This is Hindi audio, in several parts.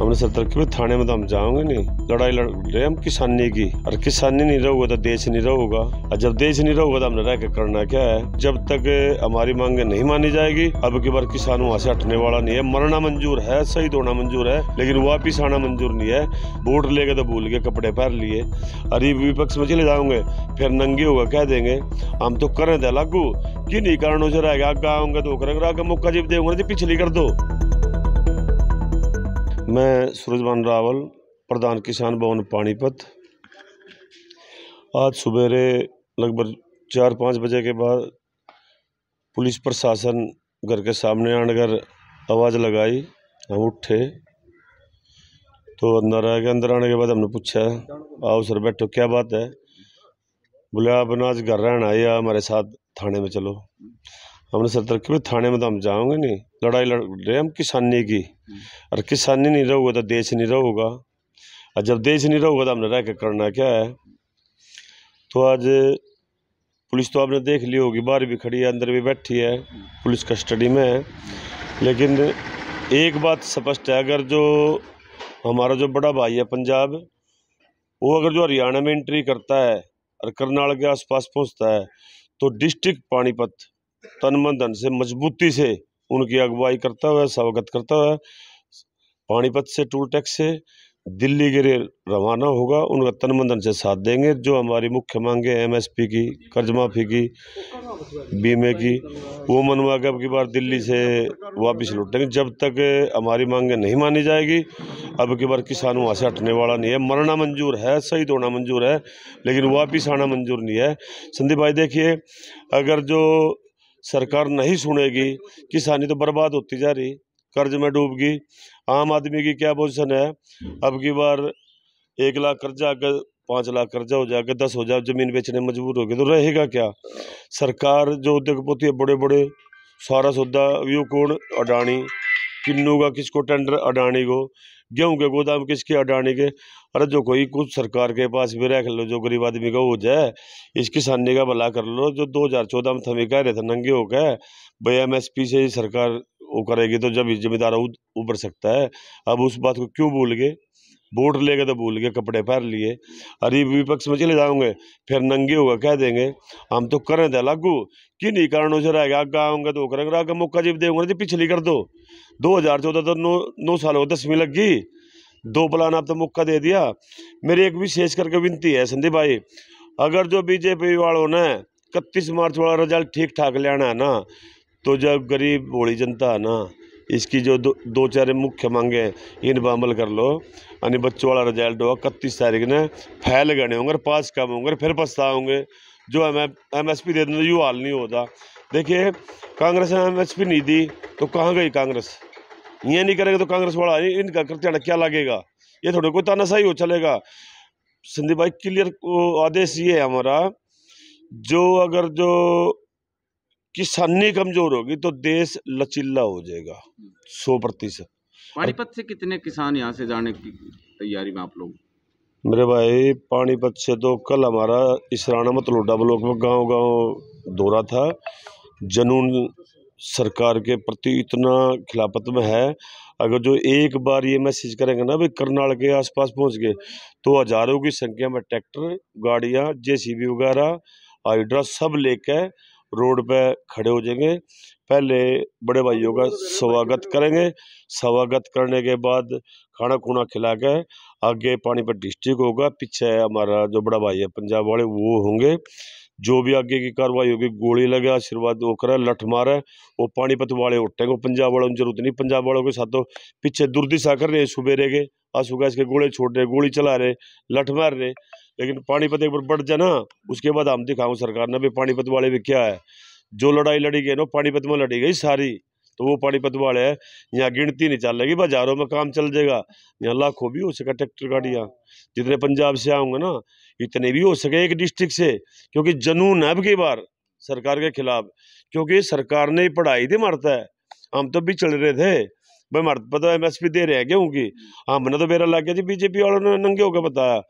हमने सर तरकीब थाने में तो हम जाओगे नहीं लड़ाई लड़ रहे हम किसानी की और किसानी नहीं रहोगे तो देश नहीं रहोगा और जब देश नहीं रहोगा तो हमने रह के करना क्या है जब तक हमारी मांगे नहीं मानी जाएगी अब की बार किसान वहां से हटने वाला नहीं है मरना मंजूर है शहीद होना मंजूर है लेकिन वापिस आना मंजूर नहीं है वोट लेके तो भूल गए कपड़े पहन लिए अरे विपक्ष में चले जाओगे फिर नंगे होगा कह देंगे हम तो करें थे लागू नहीं कारणों से रह गया आगे आओगे तो करेंगे आगे मौका जीप देंगे तो पिछली कर दो मैं सूरजमान रावल प्रधान किसान भवन पानीपत आज सवेरे लगभग चार पाँच बजे के बाद पुलिस प्रशासन घर के सामने आकर आवाज़ लगाई हम उठे तो अंदर आ गया अंदर आने के बाद हमने पूछा आओ सर बैठो क्या बात है बोले आप आज घर रहना आया हमारे साथ थाने में चलो हमने सर तरक्की में थाने में तो हम जाओगे नहीं लड़ाई लड़ रहे हम किसानी की और किसानी नहीं रहोगे तो देश नहीं रहोगा और जब देश नहीं रहोगा तो हमने रह के करना क्या है तो आज पुलिस तो आपने देख ली होगी बाहर भी खड़ी है अंदर भी बैठी है पुलिस कस्टडी में है लेकिन एक बात स्पष्ट है अगर जो हमारा जो बड़ा भाई है पंजाब वो अगर जो हरियाणा में एंट्री करता है और करनाल के आसपास पहुंचता है तो डिस्ट्रिक्ट पानीपत तन मन धन से मजबूती से उनकी अगुवाई करता हुआ स्वागत करता हुआ पानीपत से टूल टैक्स से दिल्ली के लिए रवाना होगा उनका तन मन धन से साथ देंगे जो हमारी मुख्य मांगे एमएसपी की कर्ज माफ़ी की बीमे की वो मनवा के अब की बार दिल्ली से वापस लौटेंगे जब तक हमारी मांगे नहीं मानी जाएगी अब की बार किसान वहाँ से हटने वाला नहीं है मरना मंजूर है शहीद होना मंजूर है लेकिन वापिस आना मंजूर नहीं है संदीप भाई देखिए अगर जो सरकार नहीं सुनेगी किसानी तो बर्बाद होती जा रही कर्ज में डूबगी आम आदमी की क्या पोजिशन है अब की बार एक लाख कर्जा अगर पाँच लाख कर्जा हो जाकर दस हो जाए ज़मीन बेचने मजबूर हो गए तो रहेगा क्या सरकार जो उद्योगपति है बड़े बड़े सारा सौदा यू कौन अडानी किन्नू का किसको टेंडर अडानी को गेहूँ के गोदाम किसके अडाने के अरे जो कोई कुछ सरकार के पास भी रख लो जो गरीब आदमी का हो जाए इस किसानी का भला कर लो जो दो हज़ार चौदह में थमे कह रहे थे नंगे हो गए भाई एम एस पी से ही सरकार वो करेगी तो जब जिम्मेदार उबर सकता है अब उस बात को क्यों भूल गए वोट ले गए तो भूल गए कपड़े पहन लिए अरे विपक्ष में चले जाऊंगे फिर नंगे होगा कह देंगे हम तो करें थे लागू नहीं कारणों से रहेगा आगे आऊँगा तो करेंगे आगे मौका जब देंगे जी तो पिछली कर दो दो हज़ार चौदह तो नौ नौ साल हो दसवीं लग गई दो प्लान आप तो मौका दे दिया मेरी एक विशेष करके विनती है संदीप भाई अगर जो बीजेपी वालों ने इकतीस मार्च वाला रिजल्ट ठीक ठाक लेना है ना तो जब गरीब बोली जनता है ना इसकी जो दो दो चार मुख्य मांगे हैं इन पर अमल कर लो यानी बच्चों वाला रिजल्ट होगा इकतीस तारीख ने फैल गए होंगे पास कम होंगे फिर पछता होंगे जो एम एम एस पी दे यू हाल नहीं होता देखिए कांग्रेस ने एम एस पी नहीं दी तो कहाँ गई कांग्रेस ये नहीं करेगा तो कांग्रेस वाला इनका कृत्याण क्या लगेगा ये थोड़े को कोई ही हो चलेगा संदीप भाई क्लियर आदेश ये है हमारा जो अगर जो किसानी कमजोर होगी तो देश लचीला हो जाएगा सौ प्रतिशत पानीपत से कितने किसान यहाँ से जाने की तैयारी में आप लोग मेरे भाई पानीपत से तो कल हमारा इसराना मतलोडा ब्लॉक में गांव गांव दौरा था जनून सरकार के प्रति इतना खिलाफत में है अगर जो एक बार ये मैसेज करेंगे ना भाई करनाल के आसपास पहुंच गए तो हजारों की संख्या में ट्रैक्टर गाड़ियां जेसीबी वगैरह हाइड्रा सब लेकर रोड पे खड़े हो जाएंगे पहले बड़े भाइयों का स्वागत करेंगे स्वागत करने के बाद खाना खुना खिला के आगे पानीपत डिस्ट्रिक्ट होगा पीछे हमारा जो बड़ा भाई है पंजाब वाले वो होंगे जो भी आगे की कार्रवाई होगी गोली लगे आशीर्वाद वो करे लठ मारे वो पानीपत वाले उठेंगे पंजाब वालों की जरूरत नहीं पंजाब वालों के साथ तो पीछे दुर्दिशा कर रहे सुबेरे के आंसू इसके गोले छोड़ रहे गोली चला रहे लठ मार रहे लेकिन पानीपत एक बार बढ़ जाए ना उसके बाद हम दिखाऊँ सरकार ने भी पानीपत वाले भी क्या है जो लड़ाई लड़ी गई ना पानीपत में लड़ी गई सारी तो वो पानीपत वाले है यहाँ गिनती नहीं चल रही बाजारों में काम चल जाएगा यहाँ लाखों भी हो सका ट्रैक्टर गाड़ियाँ जितने पंजाब से आऊँगा ना इतने भी हो सके एक डिस्ट्रिक्ट से क्योंकि जनून है अब की बार सरकार के खिलाफ क्योंकि सरकार ने पढ़ाई थी मरता है हम तो भी चल रहे थे भाई मार पता एम एस पी दे रहे हैं क्योंकि हमने तो बेरा लग गया जी बीजेपी वालों ने नंगे होकर बताया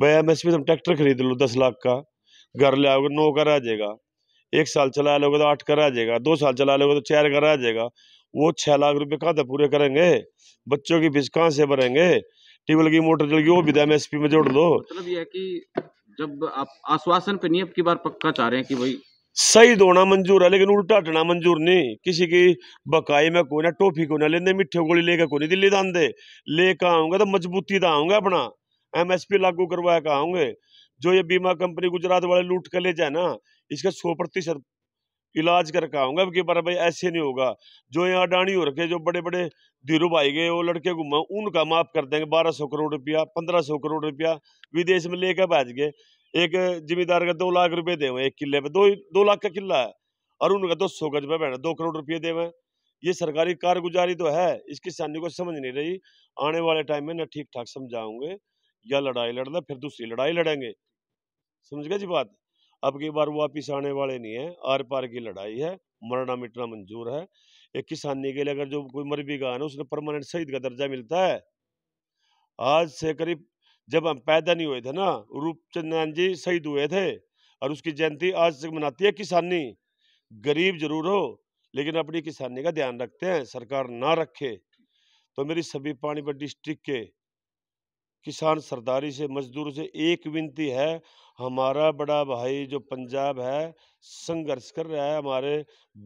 भैया मैं इसमें तुम ट्रैक्टर खरीद लो दस लाख का घर ले आओगे नौ का आ जाएगा एक साल चला लोगे तो आठ का आ जाएगा दो साल चला लोगे तो चार कर आ जाएगा वो छः लाख रुपए कहाँ तक पूरे करेंगे बच्चों की फीस कहाँ से भरेंगे ट्यूबवेल की मोटर चल गई वो भी एम तो एस में जोड़ दो मतलब यह कि जब आप आश्वासन पे नहीं अब की बार पक्का चाह रहे हैं कि भाई सही दोना मंजूर है लेकिन उल्टा हटना मंजूर नहीं किसी की बकाई में कोई ना टोफी को ना लेने मिठे गोली लेकर कोई नहीं दिल्ली दान दे लेकर आऊंगा तो मजबूती तो आऊंगा अपना एमएसपी लागू करवाया कहा होंगे जो ये बीमा कंपनी गुजरात वाले लूट कर ले जाए ना इसका सौ प्रतिशत इलाज करके आऊँगा कि बार भाई ऐसे नहीं होगा जो ये अडानी हो रखे जो बड़े बड़े धीरू भाई गए वो लड़के घूमा उनका माफ कर देंगे बारह सौ करोड़ रुपया पंद्रह सौ करोड़ रुपया विदेश में लेकर बैठ गए एक जिम्मेदार का दो लाख रुपये दे एक किले पर दो दो लाख का किला है और उनका दो सौ गज पे बैठा दो करोड़ रुपये दे ये सरकारी कारगुजारी तो है इस किसानी को समझ नहीं रही आने वाले टाइम में ना ठीक ठाक समझाऊंगे या लड़ाई लड़ना फिर दूसरी लड़ाई लड़ेंगे समझ गए जी बात अब की बार वापिस आने वाले नहीं है आर पार की लड़ाई है मरना मिटना मंजूर है एक किसानी के लिए अगर जो कोई मर भी गा ना उसने परमानेंट शहीद का दर्जा मिलता है आज से करीब जब हम पैदा नहीं हुए थे ना रूपचंद नारायण जी शहीद हुए थे और उसकी जयंती आज तक मनाती है किसानी गरीब जरूर हो लेकिन अपनी किसानी का ध्यान रखते हैं सरकार ना रखे तो मेरी सभी पानीपत डिस्ट्रिक्ट के किसान सरदारी से मजदूर से एक विनती है हमारा बड़ा भाई जो पंजाब है संघर्ष कर रहा है हमारे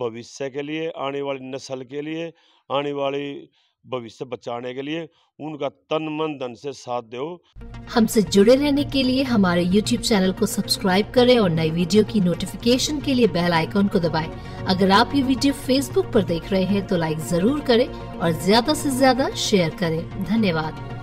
भविष्य के लिए आने वाली नस्ल के लिए आने वाली भविष्य बचाने के लिए उनका तन मन धन से साथ दो हमसे जुड़े रहने के लिए हमारे YouTube चैनल को सब्सक्राइब करें और नई वीडियो की नोटिफिकेशन के लिए बेल आइकॉन को दबाएं। अगर आप ये वीडियो Facebook पर देख रहे हैं तो लाइक जरूर करें और ज्यादा से ज्यादा शेयर करें धन्यवाद